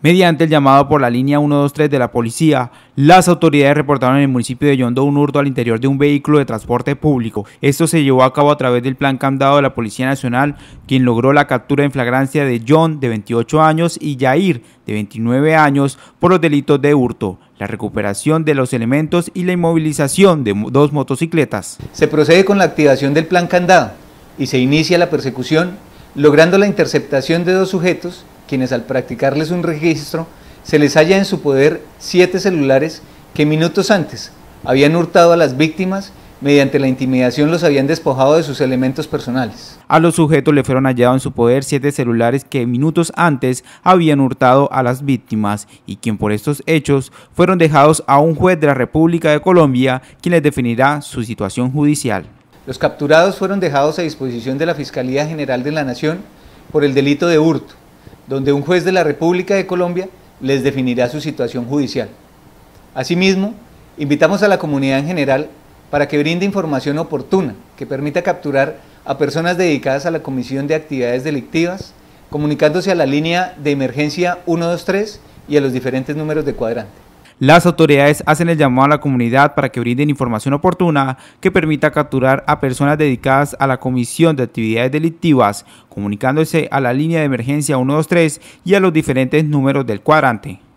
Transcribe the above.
Mediante el llamado por la línea 123 de la policía, las autoridades reportaron en el municipio de Yondo un hurto al interior de un vehículo de transporte público. Esto se llevó a cabo a través del plan candado de la Policía Nacional, quien logró la captura en flagrancia de John, de 28 años, y Jair, de 29 años, por los delitos de hurto, la recuperación de los elementos y la inmovilización de dos motocicletas. Se procede con la activación del plan candado y se inicia la persecución, logrando la interceptación de dos sujetos quienes al practicarles un registro se les halla en su poder siete celulares que minutos antes habían hurtado a las víctimas mediante la intimidación los habían despojado de sus elementos personales. A los sujetos le fueron hallados en su poder siete celulares que minutos antes habían hurtado a las víctimas y quien por estos hechos fueron dejados a un juez de la República de Colombia quien les definirá su situación judicial. Los capturados fueron dejados a disposición de la Fiscalía General de la Nación por el delito de hurto donde un juez de la República de Colombia les definirá su situación judicial. Asimismo, invitamos a la comunidad en general para que brinde información oportuna que permita capturar a personas dedicadas a la comisión de actividades delictivas, comunicándose a la línea de emergencia 123 y a los diferentes números de cuadrante. Las autoridades hacen el llamado a la comunidad para que brinden información oportuna que permita capturar a personas dedicadas a la comisión de actividades delictivas, comunicándose a la línea de emergencia 123 y a los diferentes números del cuadrante.